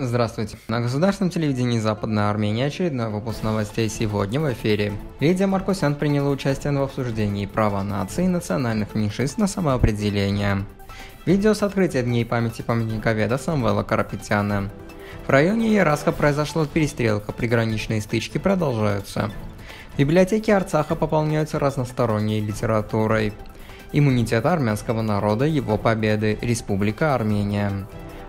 Здравствуйте. На государственном телевидении Западной Армении очередной выпуск новостей сегодня в эфире. Лидия Маркусян приняла участие в обсуждении права нации и национальных меньшинств на самоопределение. Видео с открытия Дней памяти памятника Веда Самвела Карапетяна. В районе Яраска произошла перестрелка, приграничные стычки продолжаются. Библиотеки Арцаха пополняются разносторонней литературой. Иммунитет армянского народа, его победы, Республика Армения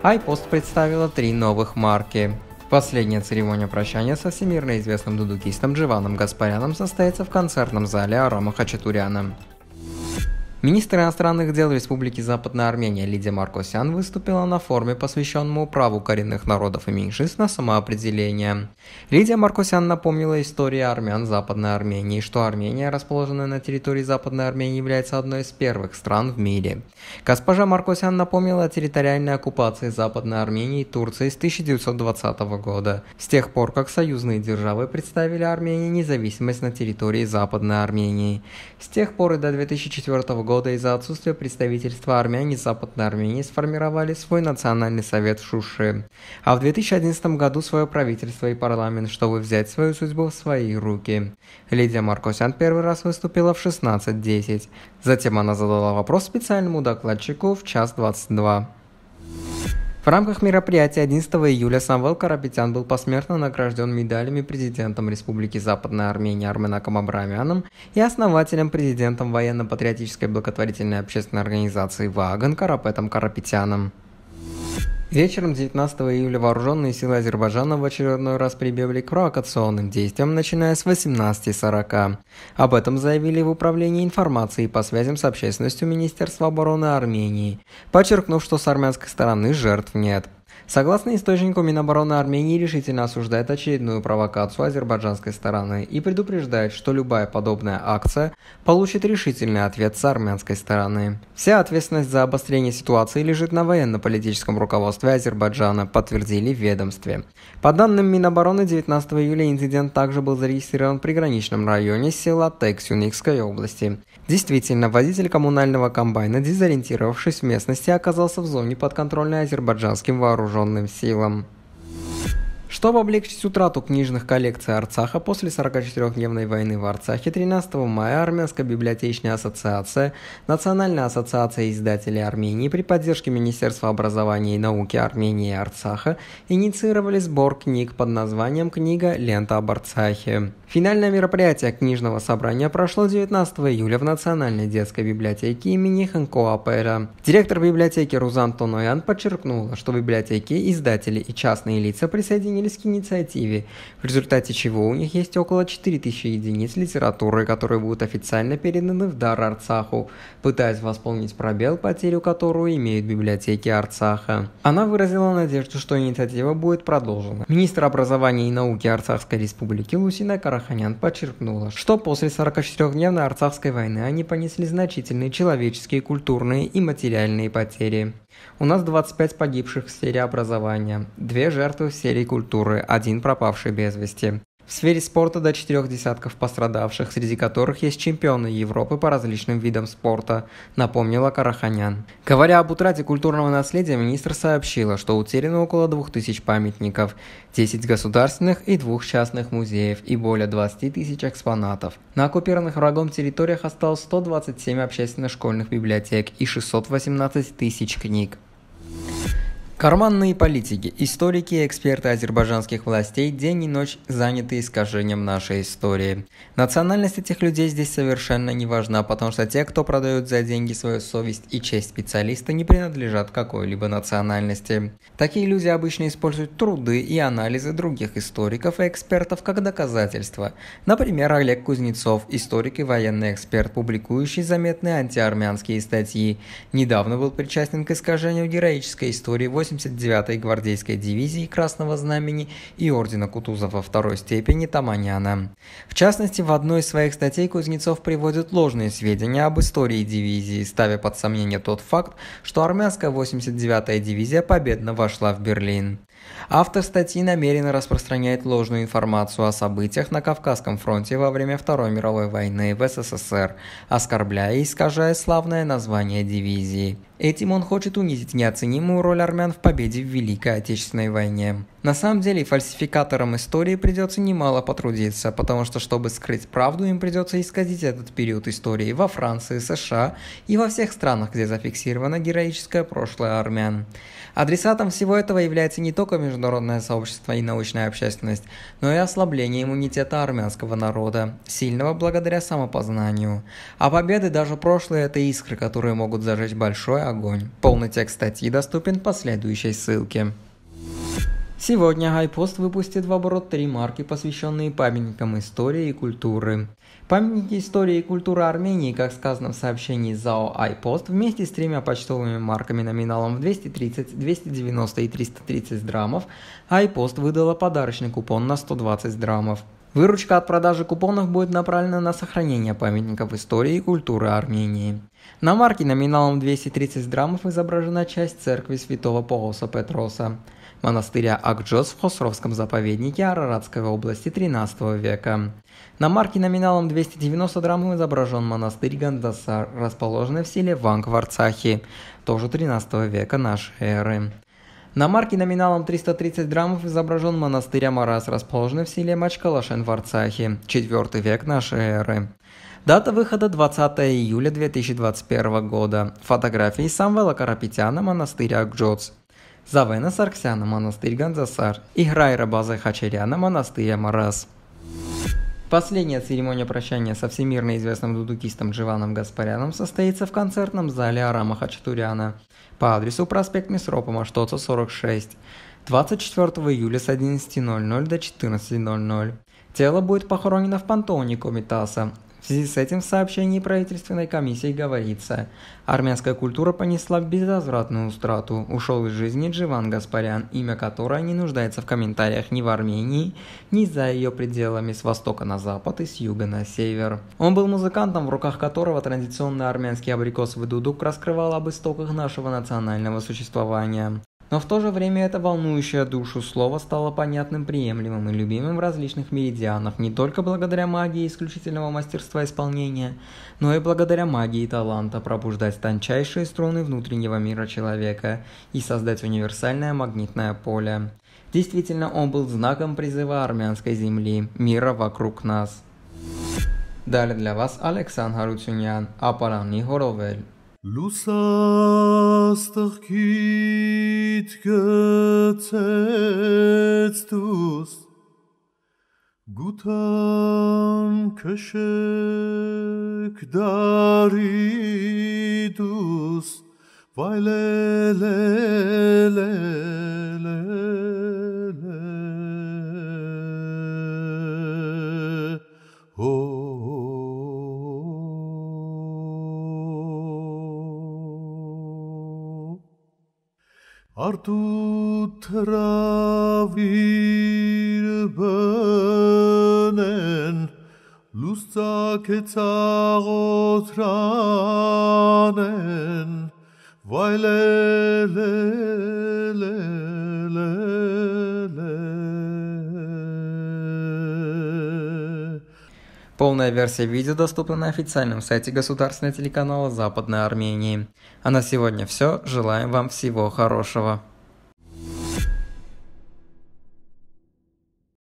iPost представила три новых марки. Последняя церемония прощания со всемирно известным дудукистом Дживаном Гаспаряном состоится в концертном зале Арама Хачатуряна. Министр иностранных дел Республики Западная Армения Лидия Маркосян выступила на форуме, посвященному праву коренных народов и меньшинств на самоопределение. Лидия Маркосян напомнила историю армян Западной Армении, что Армения, расположенная на территории Западной Армении, является одной из первых стран в мире. Госпожа Маркосян напомнила о территориальной оккупации Западной Армении и Турции с 1920 года, с тех пор, как союзные державы представили Армении независимость на территории Западной Армении. С тех пор и до 2004 года года из-за отсутствия представительства армяне Западной Армении сформировали свой национальный совет в Шуши. А в 2011 году свое правительство и парламент, чтобы взять свою судьбу в свои руки. Лидия Маркосян первый раз выступила в 16.10. Затем она задала вопрос специальному докладчику в час 22. В рамках мероприятия 11 июля Самвел Карапетян был посмертно награжден медалями президентом Республики Западная Армения Арменаком Абрамяном и основателем президентом военно-патриотической благотворительной общественной организации «Вагон» Карапетом Карапетяном. Вечером 19 июля вооруженные силы Азербайджана в очередной раз прибегли к провокационным действиям, начиная с 18.40. Об этом заявили в Управлении информации по связям с общественностью Министерства обороны Армении, подчеркнув, что с армянской стороны жертв нет. Согласно источнику, Минобороны Армении решительно осуждает очередную провокацию азербайджанской стороны и предупреждает, что любая подобная акция получит решительный ответ с армянской стороны. Вся ответственность за обострение ситуации лежит на военно-политическом руководстве Азербайджана, подтвердили в ведомстве. По данным Минобороны, 19 июля инцидент также был зарегистрирован в приграничном районе села Текс области. Действительно, водитель коммунального комбайна, дезориентировавшись в местности, оказался в зоне подконтрольной азербайджанским вооруженным вооруженным силам. Чтобы облегчить утрату книжных коллекций Арцаха после 44-дневной войны в Арцахе 13 мая Армянская библиотечная ассоциация, Национальная ассоциация издателей Армении при поддержке Министерства образования и науки Армении и Арцаха инициировали сбор книг под названием «Книга «Лента об Арцахе». Финальное мероприятие книжного собрания прошло 19 июля в Национальной детской библиотеке имени Ханко Апера. Директор библиотеки Рузан Тоноян подчеркнула, что библиотеки, издатели и частные лица присоединились стремились инициативе, в результате чего у них есть около 4000 единиц литературы, которые будут официально переданы в дар Арцаху, пытаясь восполнить пробел, потерю которую имеют библиотеки Арцаха. Она выразила надежду, что инициатива будет продолжена. Министр образования и науки Арцахской республики Лусина Караханян подчеркнула, что после 44-дневной Арцахской войны они понесли значительные человеческие, культурные и материальные потери. У нас 25 погибших в сфере образования, две жертвы в сфере культуры культуры, один пропавший без вести. В сфере спорта до четырех десятков пострадавших, среди которых есть чемпионы Европы по различным видам спорта, напомнила Караханян. Говоря об утрате культурного наследия, министр сообщила, что утеряно около двух тысяч памятников, 10 государственных и двух частных музеев и более 20 тысяч экспонатов. На оккупированных врагом территориях осталось 127 общественно-школьных библиотек и 618 тысяч книг. Карманные политики, историки и эксперты азербайджанских властей день и ночь заняты искажением нашей истории. Национальность этих людей здесь совершенно не важна, потому что те, кто продают за деньги свою совесть и честь специалиста, не принадлежат какой-либо национальности. Такие люди обычно используют труды и анализы других историков и экспертов как доказательства. Например, Олег Кузнецов, историк и военный эксперт, публикующий заметные антиармянские статьи, недавно был причастен к искажению героической истории 8 89-й гвардейской дивизии Красного Знамени и ордена Кутузова второй степени Таманяна. В частности, в одной из своих статей Кузнецов приводит ложные сведения об истории дивизии, ставя под сомнение тот факт, что армянская 89-я дивизия победно вошла в Берлин. Автор статьи намеренно распространяет ложную информацию о событиях на Кавказском фронте во время Второй мировой войны в СССР, оскорбляя и искажая славное название дивизии. Этим он хочет унизить неоценимую роль армян в победе в Великой Отечественной войне. На самом деле фальсификаторам истории придется немало потрудиться, потому что чтобы скрыть правду, им придется исказить этот период истории во Франции, США и во всех странах, где зафиксировано героическое прошлое армян. Адресатом всего этого является не только международное сообщество и научная общественность, но и ослабление иммунитета армянского народа, сильного благодаря самопознанию. А победы даже прошлые – это искры, которые могут зажечь большой огонь. Полный текст статьи доступен по следующей ссылке. Сегодня Гайпост выпустит в оборот три марки, посвященные памятникам истории и культуры. Памятники истории и культуры Армении, как сказано в сообщении ЗАО «Айпост», вместе с тремя почтовыми марками номиналом в 230, 290 и 330 драмов, «Айпост» выдала подарочный купон на 120 драмов – Выручка от продажи купонов будет направлена на сохранение памятников истории и культуры Армении. На марке номиналом 230 драмов изображена часть церкви святого Пооса Петроса, монастыря Акджос в Хосровском заповеднике Араратской области 13 века. На марке номиналом 290 драмов изображен монастырь Гандасар, расположенный в селе Ванг в Арцахе, тоже 13 века нашей эры. На марке номиналом 330 драмов изображен монастырь Амарас, расположенный в селе Мачкалашен в Арцахе, 4 век нашей эры. Дата выхода 20 июля 2021 года. Фотографии Самвела Карапетяна, монастырь Акджоц. Завена Сарксяна, монастырь Ганзасар. Игра Ирабазы Хачаряна, монастырь Амарас. Последняя церемония прощания со всемирно известным дудукистом Дживаном Гаспаряном состоится в концертном зале Арама Хачатуряна по адресу проспект Месропа, Маштоца, 46, 24 июля с 11.00 до 14.00. Тело будет похоронено в пантеоне Комитаса, в связи с этим в сообщении правительственной комиссии говорится, армянская культура понесла безвозвратную устрату, ушел из жизни Дживан Гаспарян, имя которого не нуждается в комментариях ни в Армении, ни за ее пределами с востока на запад и с юга на север. Он был музыкантом, в руках которого традиционный армянский абрикосовый дудук раскрывал об истоках нашего национального существования. Но в то же время это волнующее душу слово стало понятным, приемлемым и любимым в различных меридианах не только благодаря магии исключительного мастерства исполнения, но и благодаря магии таланта пробуждать тончайшие струны внутреннего мира человека и создать универсальное магнитное поле. Действительно, он был знаком призыва армянской земли, мира вокруг нас. Далее для вас Александр Харутюнян, Апарани Хоровель. Լուսաստղ քիտ գծեց դուս գուտան քշեք դարի դուս վայլելելել Artut ravir benen, Lustak etzarot ranen, Weil le, le, le, le. Полная версия видео доступна на официальном сайте государственного телеканала Западной Армении. А на сегодня все. Желаем вам всего хорошего.